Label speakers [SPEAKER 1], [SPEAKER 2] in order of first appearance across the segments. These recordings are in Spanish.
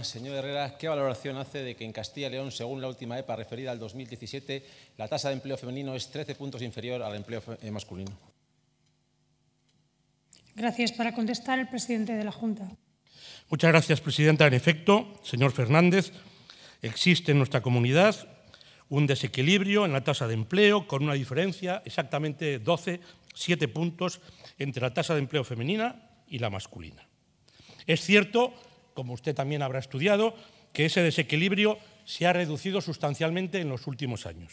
[SPEAKER 1] Ah, señor Herrera, ¿qué valoración hace de que en Castilla y León, según la última EPA referida al 2017, la tasa de empleo femenino es 13 puntos inferior al empleo eh, masculino? Gracias. Para contestar, el presidente de la Junta.
[SPEAKER 2] Muchas gracias, presidenta. En efecto, señor Fernández, existe en nuestra comunidad un desequilibrio en la tasa de empleo con una diferencia exactamente 12, 7 puntos entre la tasa de empleo femenina y la masculina. Es cierto como usted también habrá estudiado, que ese desequilibrio se ha reducido sustancialmente en los últimos años.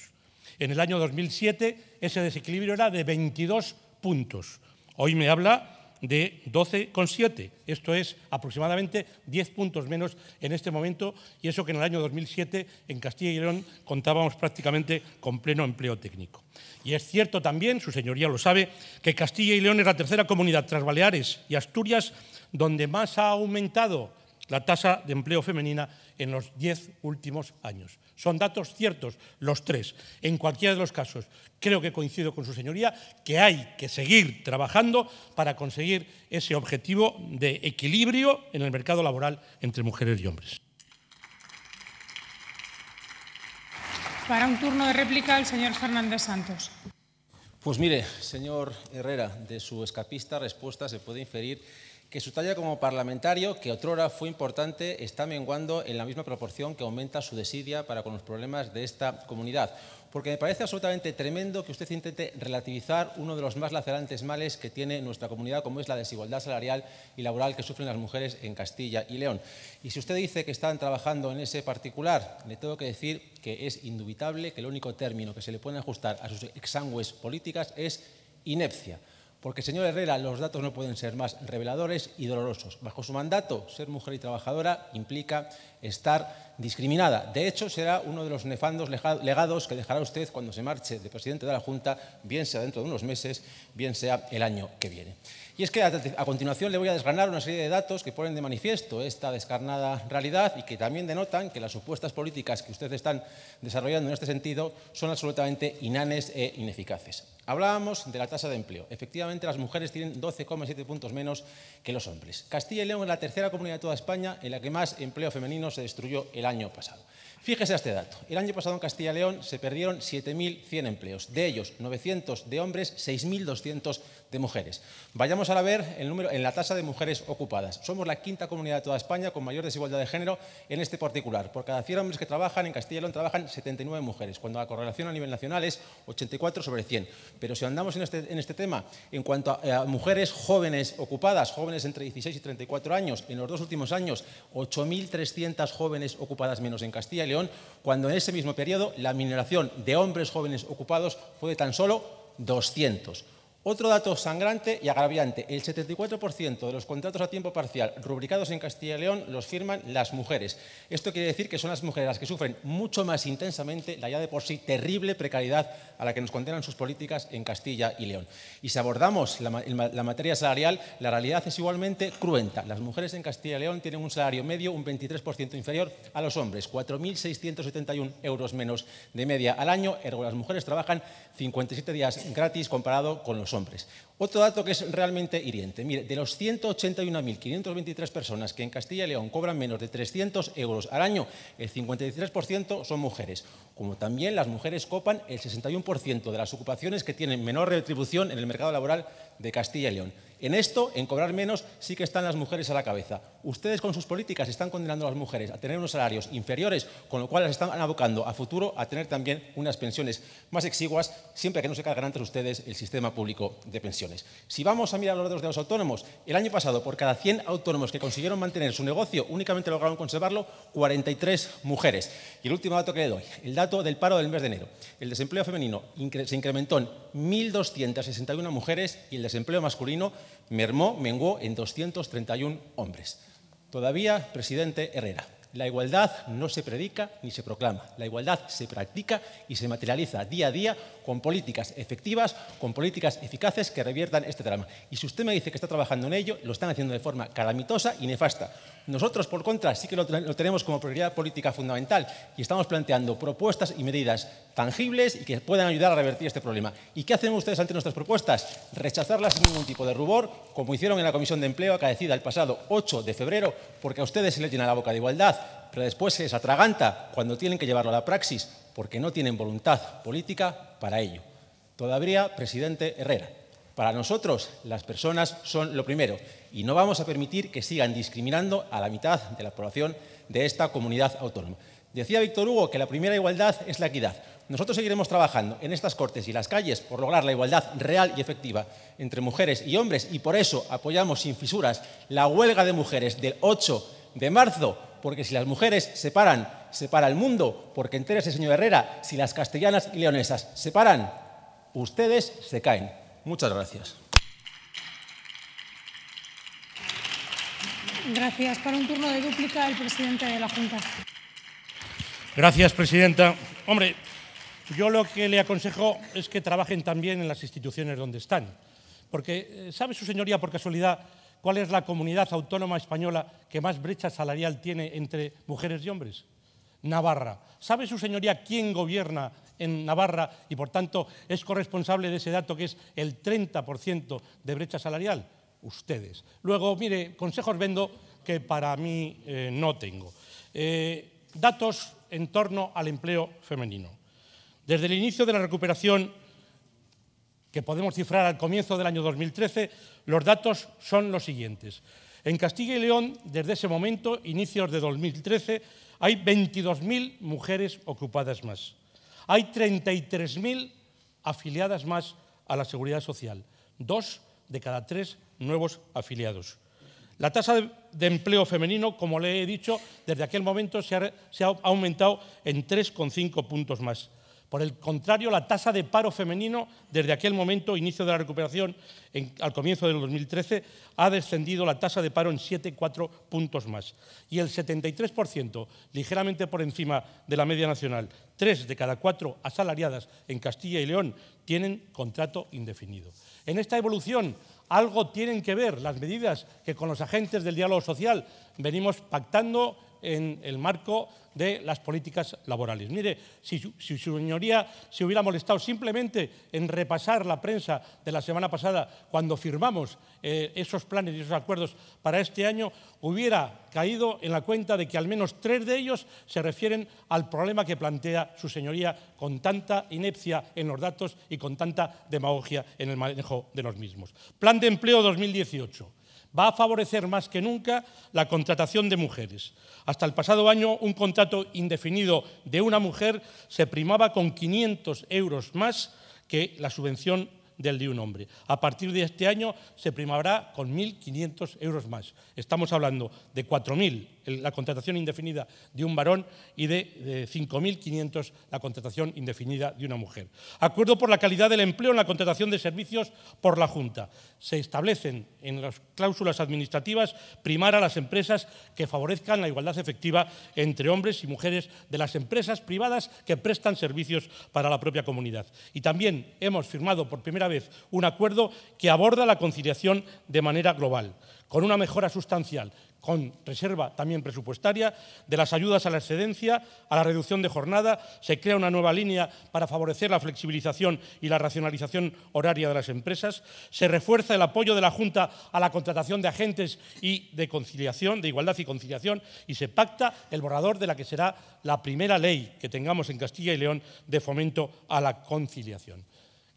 [SPEAKER 2] En el año 2007 ese desequilibrio era de 22 puntos. Hoy me habla de 12,7. Esto es aproximadamente 10 puntos menos en este momento y eso que en el año 2007 en Castilla y León contábamos prácticamente con pleno empleo técnico. Y es cierto también, su señoría lo sabe, que Castilla y León es la tercera comunidad tras Baleares y Asturias donde más ha aumentado la tasa de empleo femenina en los diez últimos años. Son datos ciertos, los tres. En cualquiera de los casos, creo que coincido con su señoría que hay que seguir trabajando para conseguir ese objetivo de equilibrio en el mercado laboral entre mujeres y hombres.
[SPEAKER 1] Para un turno de réplica, el señor Fernández Santos. Pues mire, señor Herrera, de su escapista respuesta se puede inferir que su talla como parlamentario, que otrora fue importante, está menguando en la misma proporción que aumenta su desidia para con los problemas de esta comunidad. Porque me parece absolutamente tremendo que usted intente relativizar uno de los más lacerantes males que tiene nuestra comunidad, como es la desigualdad salarial y laboral que sufren las mujeres en Castilla y León. Y si usted dice que están trabajando en ese particular, le tengo que decir que es indubitable que el único término que se le puede ajustar a sus exangües políticas es inepcia. Porque, señor Herrera, los datos no pueden ser más reveladores y dolorosos. Bajo su mandato, ser mujer y trabajadora implica estar discriminada. De hecho, será uno de los nefandos legados que dejará usted cuando se marche de presidente de la Junta, bien sea dentro de unos meses, bien sea el año que viene. Y es que a, continuación le voy a desgranar una serie de datos que ponen de manifiesto esta descarnada realidad y que también denotan que las supuestas políticas que ustedes están desarrollando en este sentido son absolutamente inanes e ineficaces. Hablábamos de la tasa de empleo. Efectivamente, las mujeres tienen 12,7 puntos menos que los hombres. Castilla y León es la tercera comunidad de toda España en la que más empleo femenino se destruyó el año pasado. Fíjese este dato. El año pasado en Castilla y León se perdieron 7.100 empleos, de ellos 900 de hombres, 6.200 de mujeres. Vayamos a ver el número, en la tasa de mujeres ocupadas. Somos la quinta comunidad de toda España con mayor desigualdad de género en este particular. Por cada 100 hombres que trabajan, en Castilla y León trabajan 79 mujeres, cuando la correlación a nivel nacional es 84 sobre 100. Pero si andamos este, en este, tema, en cuanto a, a eh, mujeres jóvenes ocupadas, jóvenes entre 16 y 34 años, en los dos últimos años, 8.300 jóvenes ocupadas menos en Castilla y León, cuando en ese mismo periodo la mineración de hombres jóvenes ocupados fue de tan solo 200. Otro dato sangrante y agraviante, el 74% de los contratos a tiempo parcial rubricados en Castilla y León los firman las mujeres. Esto quiere decir que son las mujeres las que sufren mucho más intensamente la ya de por sí terrible precariedad a la que nos condenan sus políticas en Castilla y León. Y si abordamos la, materia salarial, la realidad es igualmente cruenta. Las mujeres en Castilla y León tienen un salario medio un 23% inferior a los hombres, 4.671 euros menos de media al año, ergo las mujeres trabajan 57 días gratis comparado con los hombres. Otro dato que es realmente hiriente. de los 181.523 personas que en Castilla y León cobran menos de 300 euros al año, el 53% son mujeres. Como también las mujeres copan el 61% de las ocupaciones que tienen menor retribución en el mercado laboral de Castilla y León. En esto, en cobrar menos, sí que están las mujeres a la cabeza. Ustedes con sus políticas están condenando a las mujeres a tener unos salarios inferiores, con lo cual las están abocando a futuro a tener también unas pensiones más exiguas, siempre que no se cargan ante ustedes el sistema público de pensiones. Si vamos a mirar los datos de los autónomos, el año pasado por cada 100 autónomos que consiguieron mantener su negocio, únicamente lograron conservarlo 43 mujeres. Y el último dato que le doy, el dato del paro del mes de enero. El desempleo femenino se incrementó en 1.261 mujeres y el desempleo masculino mermó, menguó en 231 hombres. Todavía, presidente Herrera. La igualdad no se predica ni se proclama. La igualdad se practica y se materializa día a día con políticas efectivas, con políticas eficaces que reviertan este drama. Y si usted me dice que está trabajando en ello, lo están haciendo de forma calamitosa y nefasta. Nosotros, por contra, sí que lo, tenemos como prioridad política fundamental y estamos planteando propuestas y medidas tangibles y que puedan ayudar a revertir este problema. ¿Y qué hacen ustedes ante nuestras propuestas? Rechazarlas sin ningún tipo de rubor, como hicieron en la Comisión de Empleo acaecida el pasado 8 de febrero, porque a ustedes se les llena la boca de igualdad pero después se atraganta cuando tienen que llevarlo a la praxis porque no tienen voluntad política para ello. Todavía, presidente Herrera, para nosotros las personas son lo primero y no vamos a permitir que sigan discriminando a la mitad de la población de esta comunidad autónoma. Decía Víctor Hugo que la primera igualdad es la equidad. Nosotros seguiremos trabajando en estas cortes y las calles por lograr la igualdad real y efectiva entre mujeres y hombres y por eso apoyamos sin fisuras la huelga de mujeres del 8 de marzo porque si las mujeres se paran, se para el mundo, porque ese señor Herrera, si las castellanas y leonesas se paran, ustedes se caen. Muchas gracias. Gracias. Para un turno de dúplica, el presidente de
[SPEAKER 2] la Junta. Gracias, presidenta. Hombre, yo lo que le aconsejo es que trabajen también en las instituciones donde están. Porque, eh, ¿sabe su señoría por casualidad cuál es la comunidad autónoma española que más brecha salarial tiene entre mujeres y hombres? Navarra. ¿Sabe su señoría quién gobierna en Navarra y por tanto es corresponsable de ese dato que es el 30% de brecha salarial? Ustedes. Luego, mire, consejos vendo que para mí eh, no tengo. Eh, datos en torno al empleo femenino. Desde el inicio de la recuperación que podemos cifrar al comienzo del año 2013, los datos son los siguientes. En Castilla y León, desde ese momento, inicios de 2013, hay 22.000 mujeres ocupadas más. Hay 33.000 afiliadas más a la seguridad social. Dos de cada tres nuevos afiliados. La tasa de empleo femenino, como le he dicho, desde aquel momento se ha, aumentado en 3,5 puntos más. Por el contrario, la tasa de paro femenino desde aquel momento, inicio de la recuperación, al comienzo del 2013, ha descendido la tasa de paro en 7,4 puntos más. Y el 73%, ligeramente por encima de la media nacional, tres de cada cuatro asalariadas en Castilla y León tienen contrato indefinido. En esta evolución algo tienen que ver las medidas que con los agentes del diálogo social venimos pactando en el marco de las políticas laborales. Mire, si, su señoría se hubiera molestado simplemente en repasar la prensa de la semana pasada cuando firmamos eh, esos planes y esos acuerdos para este año, hubiera caído en la cuenta de que al menos tres de ellos se refieren al problema que plantea su señoría con tanta inepcia en los datos y con tanta demagogia en el manejo de los mismos. Plan de empleo 2018 va a favorecer más que nunca la contratación de mujeres. Hasta el pasado año, un contrato indefinido de una mujer se primaba con 500 euros más que la subvención del de un hombre. A partir de este año se primará con 1.500 euros más. Estamos hablando de 4.000 la contratación indefinida de un varón y de, 5.500 la contratación indefinida de una mujer. Acuerdo por la calidad del empleo en la contratación de servicios por la Junta. Se establecen en las cláusulas administrativas primar a las empresas que favorezcan la igualdad efectiva entre hombres y mujeres de las empresas privadas que prestan servicios para la propia comunidad. Y también hemos firmado por primera vez un acuerdo que aborda la conciliación de manera global, con una mejora sustancial, con reserva también presupuestaria, de las ayudas a la excedencia, a la reducción de jornada, se crea una nueva línea para favorecer la flexibilización y la racionalización horaria de las empresas, se refuerza el apoyo de la Junta a la contratación de agentes y de conciliación, de igualdad y conciliación, y se pacta el borrador de la que será la primera ley que tengamos en Castilla y León de fomento a la conciliación.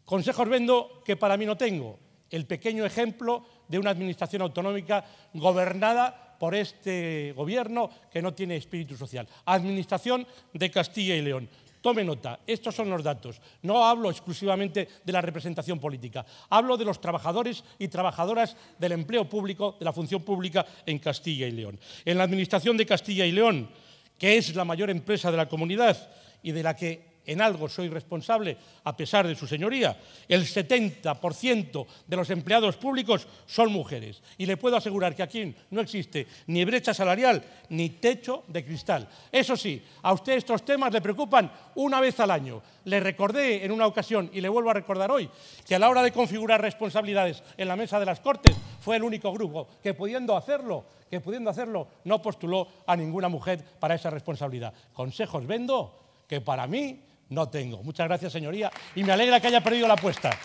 [SPEAKER 2] Consejos vendo que para mí no tengo. El pequeño ejemplo de una administración autonómica gobernada por este gobierno que no tiene espíritu social. Administración de Castilla y León. Tome nota, estos son los datos. No hablo exclusivamente de la representación política, hablo de los trabajadores y trabajadoras del empleo público, de la función pública en Castilla y León. En la Administración de Castilla y León, que es la mayor empresa de la comunidad y de la que en algo soy responsable, a pesar de su señoría, el 70% de los empleados públicos son mujeres. Y le puedo asegurar que aquí no existe ni brecha salarial ni techo de cristal. Eso sí, a usted estos temas le preocupan una vez al año. Le recordé en una ocasión y le vuelvo a recordar hoy que a la hora de configurar responsabilidades en la mesa de las Cortes fue el único grupo que pudiendo hacerlo, que pudiendo hacerlo no postuló a ninguna mujer para esa responsabilidad. Consejos vendo que para mí no tengo. Muchas gracias, señoría, y me alegra que haya perdido la apuesta.